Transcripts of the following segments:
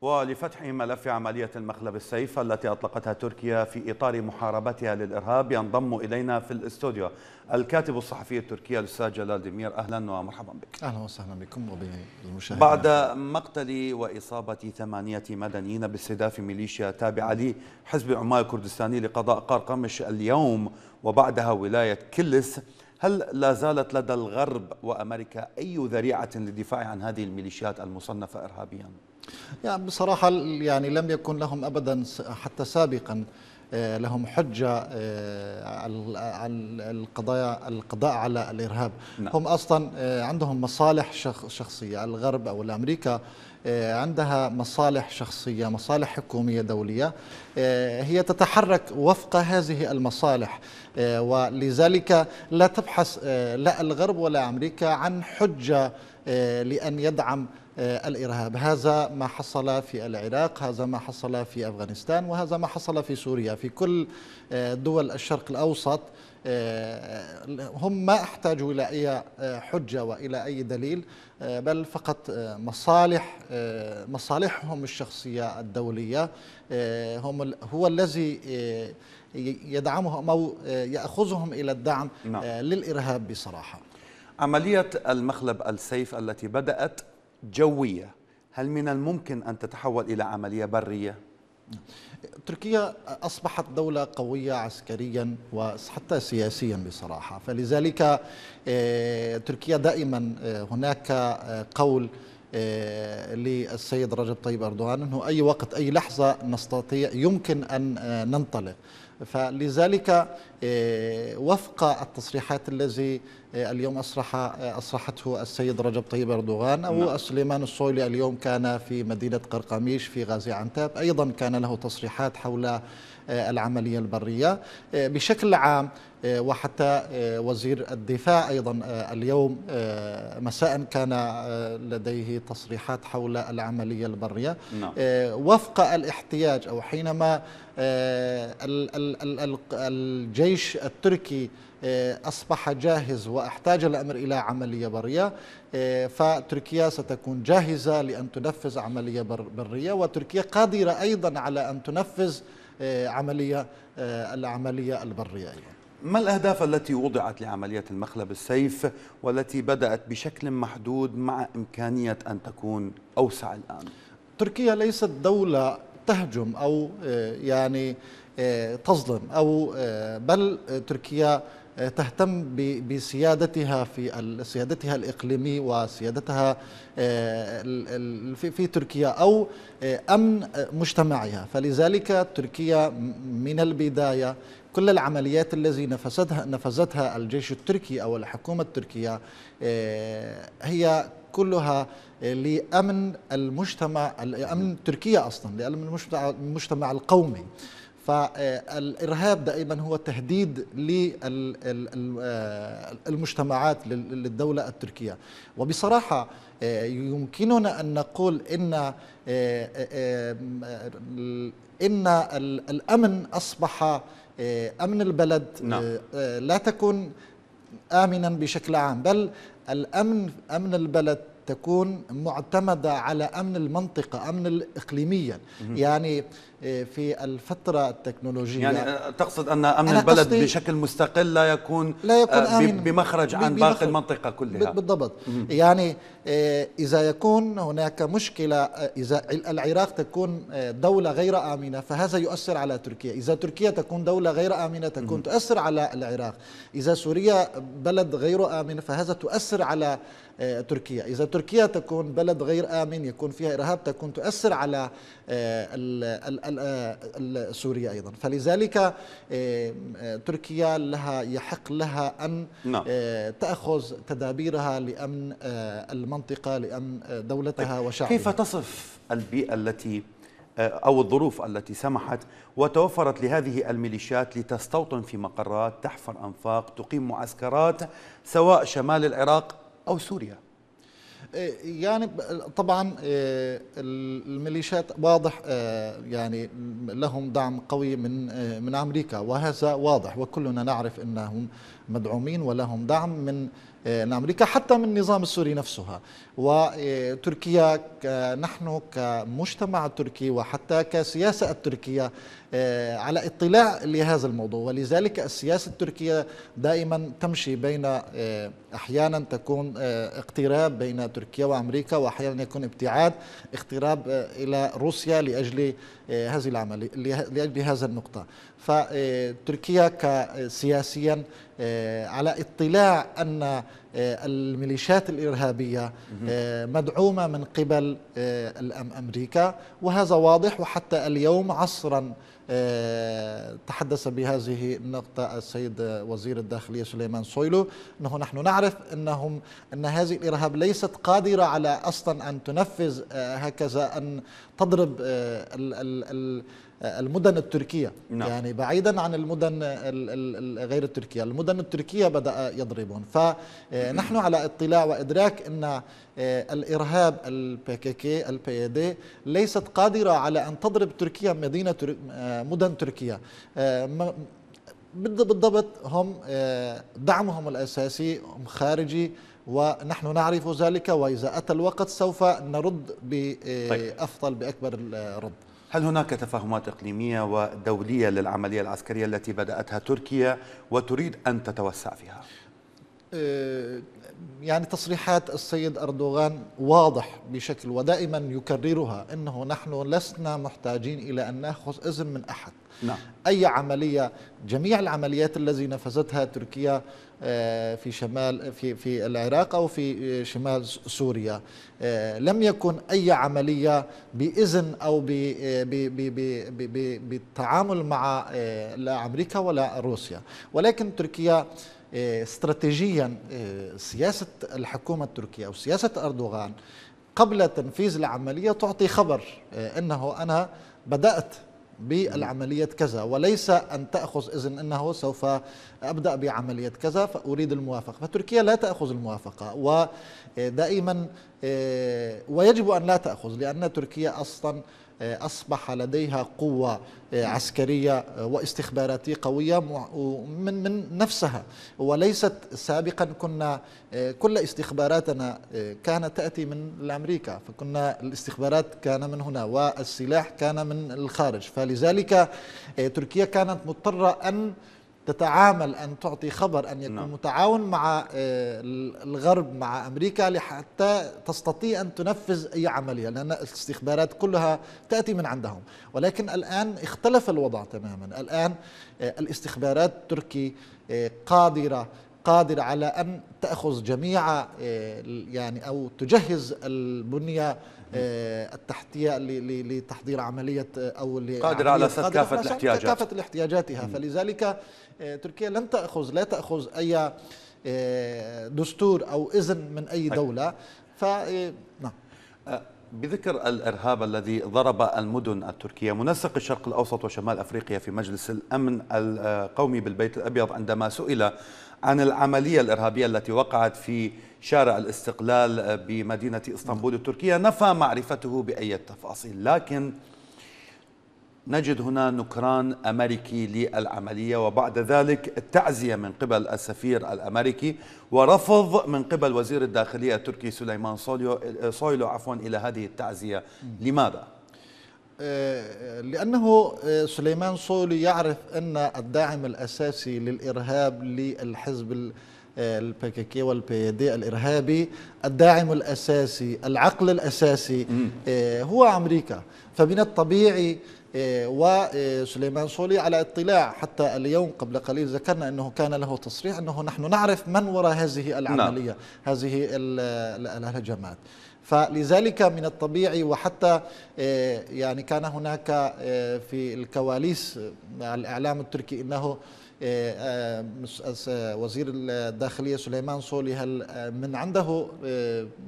ولفتح ملف عملية المخلب السيف التي أطلقتها تركيا في إطار محاربتها للإرهاب ينضم إلينا في الاستوديو الكاتب الصحفي التركي الأستاذ جلال ديمير أهلا ومرحبا بك أهلا وسهلا بكم وبالمشاهدين بعد مقتل وإصابة ثمانية مدنيين باستهداف ميليشيا تابعة لحزب عمال الكردستاني لقضاء قرقمش اليوم وبعدها ولاية كلس هل لا زالت لدى الغرب وأمريكا أي ذريعة للدفاع عن هذه الميليشيات المصنفة إرهابيا؟ يعني بصراحة يعني لم يكن لهم أبدا حتى سابقا آه، لهم حجة على آه، القضايا القضاء على الإرهاب نعم. هم أصلا آه، عندهم مصالح شخصية الغرب أو الأمريكا آه، عندها مصالح شخصية مصالح حكومية دولية آه، هي تتحرك وفق هذه المصالح آه، ولذلك لا تبحث لا الغرب ولا أمريكا عن حجة آه، لأن يدعم آه، الإرهاب هذا ما حصل في العراق هذا ما حصل في أفغانستان وهذا ما حصل في سوريا في كل آه، دول الشرق الأوسط هم ما احتاجوا إلى أي حجة وإلى أي دليل بل فقط مصالح مصالحهم الشخصية الدولية هم هو الذي يدعمهم أو يأخذهم إلى الدعم نعم. للإرهاب بصراحة عملية المخلب السيف التي بدأت جوية هل من الممكن أن تتحول إلى عملية برية؟ تركيا أصبحت دولة قوية عسكريا وحتى سياسيا بصراحة فلذلك آه، تركيا دائما آه، هناك آه، قول للسيد رجب طيب أردوغان أنه أي وقت أي لحظة نستطيع يمكن أن ننطلق فلذلك آه، وفق التصريحات الذي آه، اليوم أصرح آه، أصرحته السيد رجب طيب أردوغان أو نعم. سليمان الصويلي اليوم كان في مدينة قرقميش في غازي عنتاب أيضا كان له تصريحات حول العملية البرية بشكل عام وحتى وزير الدفاع أيضا اليوم مساء كان لديه تصريحات حول العملية البرية نعم. وفق الاحتياج أو حينما الجيش الجيش التركي آه، أصبح جاهز واحتاج الأمر إلى عملية برية آه، فتركيا ستكون جاهزة لأن تنفذ عملية برية وتركيا قادرة أيضا على أن تنفذ آه، عملية العملية البرية أيضا ما الأهداف التي وضعت لعملية المخلب السيف والتي بدأت بشكل محدود مع إمكانية أن تكون أوسع الآن؟ تركيا ليست دولة تهجم أو يعني تظلم أو آه، بل آه، تركيا آه، تهتم بسيادتها في سيادتها الإقليمي وسيادتها في تركيا أو أمن مجتمعها فلذلك تركيا من البداية كل العمليات التي نفذتها نفذتها الجيش التركي او الحكومه التركيه هي كلها لامن المجتمع امن تركيا اصلا لامن المجتمع القومي فالارهاب دائما هو تهديد للمجتمعات للدوله التركيه وبصراحه يمكننا ان نقول ان ان الامن اصبح امن البلد نعم. لا تكون امنا بشكل عام بل الامن امن البلد تكون معتمده على امن المنطقه امن اقليميا يعني إيه، في الفترة التكنولوجية يعني آه، تقصد أن أمن البلد بشكل مستقل لا يكون, لا يكون آه، آمن بمخرج عن بمخرج باقي المنطقة كلها بالضبط يعني آه، إذا يكون هناك مشكلة إذا العراق تكون دولة غير آمنة فهذا يؤثر على تركيا إذا تركيا تكون دولة غير آمنة تكون تؤثر على العراق إذا سوريا بلد غير آمن فهذا تؤثر على تركيا إذا تركيا تكون بلد غير آمن يكون فيها إرهاب تكون تؤثر على آه، آه، سوريا أيضا فلذلك آه، تركيا لها يحق لها أن نعم. تأخذ تدابيرها لأمن المنطقة لأمن دولتها طيب، وشعبها كيف تصف البيئة التي أو الظروف التي سمحت وتوفرت لهذه الميليشيات لتستوطن في مقرات تحفر أنفاق تقيم معسكرات سواء شمال العراق أو سوريا إيه، يعني طبعا إيه، الميليشيات واضح إيه، يعني لهم دعم قوي من من امريكا وهذا واضح وكلنا نعرف انهم مدعومين ولهم دعم من من امريكا حتى من النظام السوري نفسها وتركيا نحن كمجتمع التركي وحتى كسياسه التركيه آه، على اطلاع لهذا الموضوع ولذلك السياسة التركية دائما تمشي بين آه، أحيانا تكون آه، اقتراب بين تركيا وأمريكا وأحيانا يكون ابتعاد اقتراب إلى روسيا لأجل هذه العمل لأجل هذا النقطة فتركيا كسياسيا على اطلاع أن آه، الميليشيات الإرهابية آه، مدعومة من قبل آه، أمريكا وهذا واضح وحتى اليوم عصرا تحدث بهذه النقطة السيد وزير الداخلية سليمان سويلو أنه نحن نعرف أنهم أن هذه الإرهاب ليست قادرة على أصلا أن تنفذ هكذا أن تضرب المدن التركية نعم. يعني بعيدا عن المدن غير التركية المدن التركية بدأ يضربون ف آه، نحن على اطلاع وإدراك أن آه، الإرهاب البيكيكي البيدي ليست قادرة على أن تضرب تركيا مدينة آه، مدن تركيا بالضبط هم دعمهم الأساسي هم خارجي ونحن نعرف ذلك وإذا أتى الوقت سوف نرد بأفضل طيب. بأكبر الرد هل هناك تفاهمات إقليمية ودولية للعملية العسكرية التي بدأتها تركيا وتريد أن تتوسع فيها؟ آه، يعني تصريحات السيد أردوغان واضح بشكل ودائما يكررها أنه نحن لسنا محتاجين إلى أن نأخذ إذن من أحد نعم. أي عملية جميع العمليات التي نفذتها تركيا آه، في شمال في في العراق أو في آه، شمال سوريا لم يكن أي عملية بإذن أو بالتعامل مع لا أمريكا ولا روسيا ولكن تركيا إيه، استراتيجيا إيه، سياسة الحكومة التركية أو سياسة أردوغان قبل تنفيذ العملية تعطي خبر إيه، أنه أنا بدأت بالعملية كذا وليس أن تأخذ إذن أنه سوف أبدأ بعملية كذا فأريد الموافقة فتركيا لا تأخذ الموافقة ودائما آه، ويجب أن لا تأخذ لأن تركيا أصلا آه، أصبح لديها قوة آه، عسكرية واستخباراتية قوية من, من نفسها وليست سابقا كنا كل استخباراتنا كانت تأتي من الأمريكا فكنا الاستخبارات كان من هنا والسلاح كان من الخارج فلذلك تركيا كانت مضطرة أن تتعامل أن تعطي خبر أن يكون نعم. متعاون مع آه، الغرب مع أمريكا لحتى تستطيع أن تنفذ أي عملية لأن الاستخبارات كلها تأتي من عندهم ولكن الآن اختلف الوضع تماما الآن آه، الاستخبارات التركي آه، قادرة قادرة على أن تأخذ جميع يعني أو تجهز البنية آه، التحتيه لتحضير عمليه آه، او قادره على سد كافه الاحتياجات كافه الاحتياجاتها فلذلك آه، تركيا لن تاخذ لا تاخذ اي دستور او اذن من اي طيب. دوله ف نعم بذكر الارهاب الذي ضرب المدن التركيه منسق الشرق الاوسط وشمال افريقيا في مجلس الامن القومي بالبيت الابيض عندما سئل عن العملية الإرهابية التي وقعت في شارع الاستقلال بمدينة اسطنبول التركية نفى معرفته بأي تفاصيل لكن نجد هنا نكران أمريكي للعملية وبعد ذلك التعزية من قبل السفير الأمريكي ورفض من قبل وزير الداخلية التركي سليمان صويلو عفوا إلى هذه التعزية لماذا؟ آه، لأنه آه، سليمان صولي يعرف أن الداعم الأساسي للإرهاب للحزب آه، البككي والبيدي الإرهابي الداعم الأساسي العقل الأساسي هو أمريكا فمن الطبيعي وسليمان آه، صولي على اطلاع حتى اليوم قبل قليل ذكرنا أنه كان له تصريح أنه نحن نعرف من وراء هذه العملية نعم. هذه الهجمات فلذلك من الطبيعي وحتى آه، يعني كان هناك آه، في الكواليس الإعلام التركي أنه آه، آه، آه، وزير الداخلية سليمان صولي هل من عنده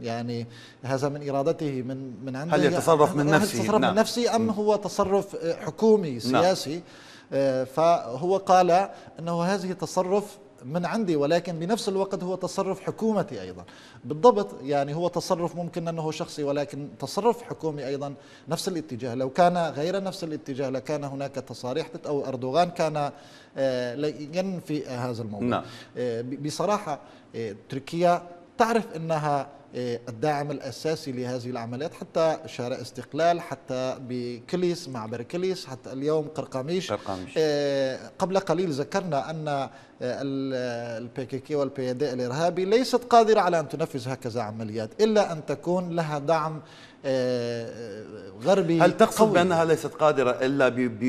يعني هذا من إرادته من من عنده هل يتصرف من نفسه هل يتصرف نعم. من نفسه أم هو تصرف حكومي نعم. سياسي نعم. فهو قال أنه هذه تصرف من عندي ولكن بنفس الوقت هو تصرف حكومتي أيضا بالضبط يعني هو تصرف ممكن أنه شخصي ولكن تصرف حكومي أيضا نفس الاتجاه لو كان غير نفس الاتجاه لكان هناك تصاريح أو أردوغان كان آه، ينفي هذا الموضوع نعم. آه، بصراحة آه، تركيا تعرف أنها إيه، الداعم الأساسي لهذه العمليات حتى شارع استقلال حتى بكليس معبر كليس حتى اليوم قرقاميش, قرقاميش. إيه، قبل قليل ذكرنا أن إيه، البيكيكي والبياداء الإرهابي ليست قادرة على أن تنفذ هكذا عمليات إلا أن تكون لها دعم غربي هل تقصد قوي. بأنها ليست قادرة إلا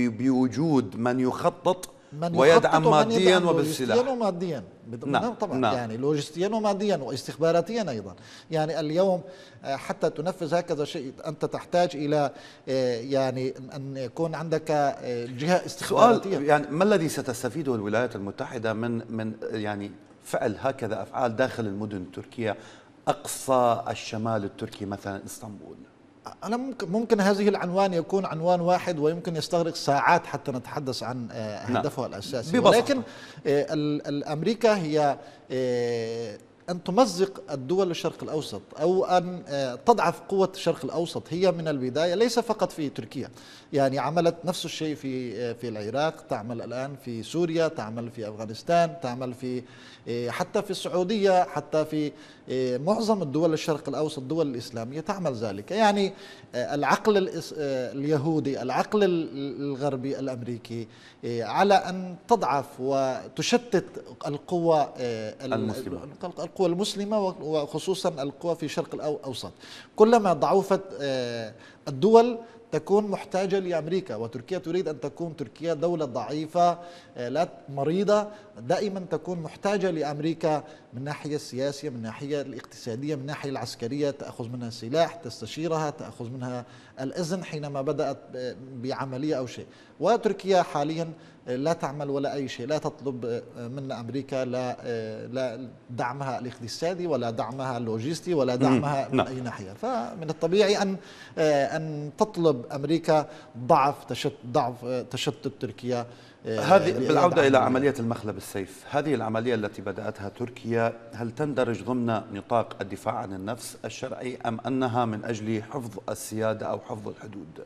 بوجود من يخطط من ويدعم ماديا وبالسلاح لوجستيا وماديا نعم،, نعم طبعا نعم. يعني لوجستيا وماديا واستخباراتيا ايضا يعني اليوم آه، حتى تنفذ هكذا شيء انت تحتاج الى آه، يعني ان يكون عندك آه، جهه استخباراتيه سؤال يعني ما الذي ستستفيده الولايات المتحده من من يعني فعل هكذا افعال داخل المدن التركيه اقصى الشمال التركي مثلا اسطنبول أنا ممكن, ممكن هذه العنوان يكون عنوان واحد ويمكن يستغرق ساعات حتى نتحدث عن آه، نعم. هدفه الأساسي ببساطة. ولكن آه، الأمريكا هي آه، أن تمزق الدول الشرق الأوسط أو أن آه، تضعف قوة الشرق الأوسط هي من البداية ليس فقط في تركيا يعني عملت نفس الشيء في آه، في العراق تعمل الآن في سوريا تعمل في أفغانستان تعمل في آه، حتى في السعودية حتى في معظم الدول الشرق الأوسط الدول الإسلامية تعمل ذلك يعني العقل اليهودي العقل الغربي الأمريكي على أن تضعف وتشتت القوى المسلمة القوى المسلمة وخصوصا القوى في الشرق الأوسط كلما ضعفت آه، الدول تكون محتاجة لأمريكا وتركيا تريد أن تكون تركيا دولة ضعيفة آه، لا مريضة دائما تكون محتاجة لأمريكا من ناحية السياسية من ناحية الاقتصادية من ناحية العسكرية تأخذ منها سلاح تستشيرها تأخذ منها الإذن حينما بدأت آه، بعملية أو شيء وتركيا حاليا لا تعمل ولا أي شيء لا تطلب آه، من أمريكا لا, آه، لا دعمها الاقتصادي ولا دعمها اللوجستي ولا دعمها من نعم. أي ناحية فمن الطبيعي أن آه، أن تطلب أمريكا ضعف تشت ضعف تشتت تركيا هذه بالعودة إلى عملية المخلب السيف هذه العملية التي بدأتها تركيا هل تندرج ضمن نطاق الدفاع عن النفس الشرعي أم أنها من أجل حفظ السيادة أو حفظ الحدود؟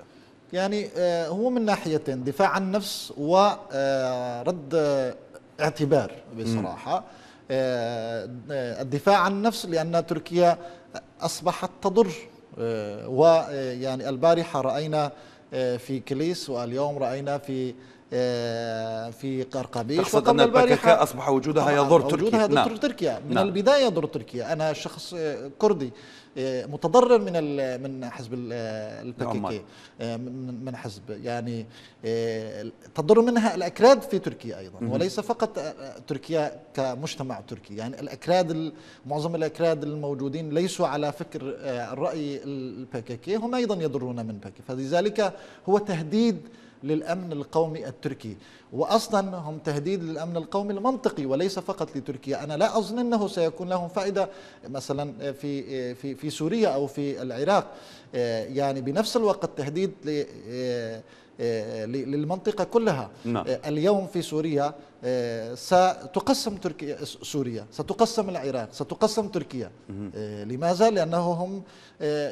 يعني آه، هو من ناحيتين دفاع عن النفس ورد آه، اعتبار بصراحه آه، الدفاع عن النفس لان تركيا اصبحت تضر ويعني البارحه راينا في كليس واليوم راينا في في قرقبيش تقصد ان الباككة اصبح وجودها يضر تركيا وجودها يضر نعم. تركيا من نعم. البدايه يضر تركيا انا شخص كردي آه، متضرر آه، من من حزب البكيكي من حزب يعني آه، تضر منها الاكراد في تركيا ايضا وليس فقط تركيا كمجتمع تركي يعني الاكراد معظم الاكراد الموجودين ليسوا على فكر الراي البكيكي هم ايضا يضرون من بكي فلذلك هو تهديد للأمن القومي التركي وأصلا هم تهديد للأمن القومي المنطقي وليس فقط لتركيا أنا لا أظن أنه سيكون لهم فائدة مثلا في, في, في سوريا أو في العراق يعني بنفس الوقت تهديد للمنطقة كلها نعم. اليوم في سوريا ستقسم تركيا سوريا ستقسم العراق ستقسم تركيا لماذا؟ لأنه هم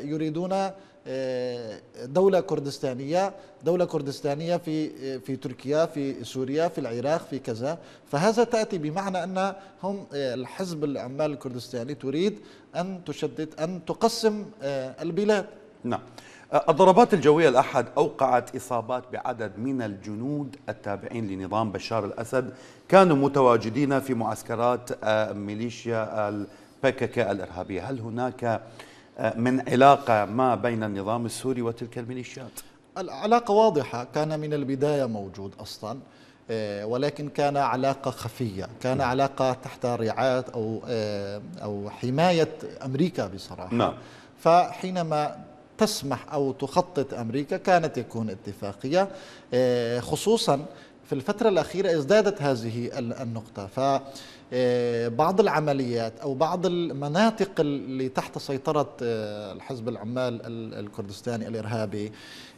يريدون آه، دولة كردستانية دولة كردستانية في آه، في تركيا في سوريا في العراق في كذا فهذا تأتي بمعنى أن هم آه، الحزب العمال الكردستاني تريد أن تشدد أن تقسم البلاد نعم الضربات الجوية الأحد أوقعت إصابات بعدد من الجنود التابعين لنظام بشار الأسد كانوا متواجدين في معسكرات ميليشيا البككة الإرهابية هل هناك من علاقة ما بين النظام السوري وتلك الميليشيات العلاقة واضحة كان من البداية موجود أصلا آه، ولكن كان علاقة خفية كان نعم. علاقة تحت رعاية أو, آه، أو حماية أمريكا بصراحة نعم. فحينما تسمح أو تخطط أمريكا كانت يكون اتفاقية آه، خصوصا في الفترة الأخيرة ازدادت هذه النقطة فبعض آه، العمليات أو بعض المناطق اللي تحت سيطرة آه، الحزب العمال الكردستاني الإرهابي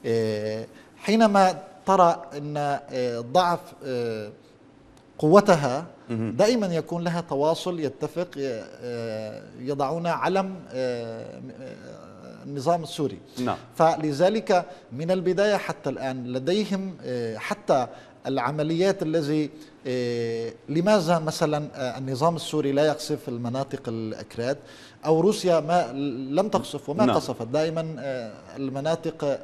آه، حينما ترى أن ضعف قوتها دائما يكون لها تواصل يتفق يضعون علم النظام السوري نعم. فلذلك من البداية حتى الآن لديهم حتى العمليات الذي آه، لماذا مثلا آه، النظام السوري لا يقصف المناطق الأكراد أو روسيا ما لم تقصف وما نعم. قصفت دائما آه، المناطق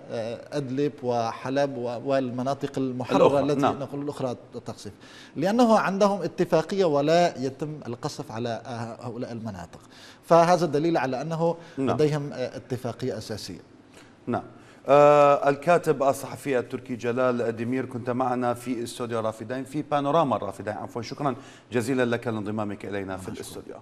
أدلب وحلب والمناطق المحررة الأخرى. التي نعم. نقول الأخرى تقصف لأنه عندهم اتفاقية ولا يتم القصف على هؤلاء المناطق فهذا دليل على أنه نعم. لديهم اتفاقية أساسية نعم آه، الكاتب الصحفي التركي جلال ديمير كنت معنا في استوديو رافدين في بانوراما الرافدين عفوا شكرا جزيلا لك لانضمامك الينا في الاستوديو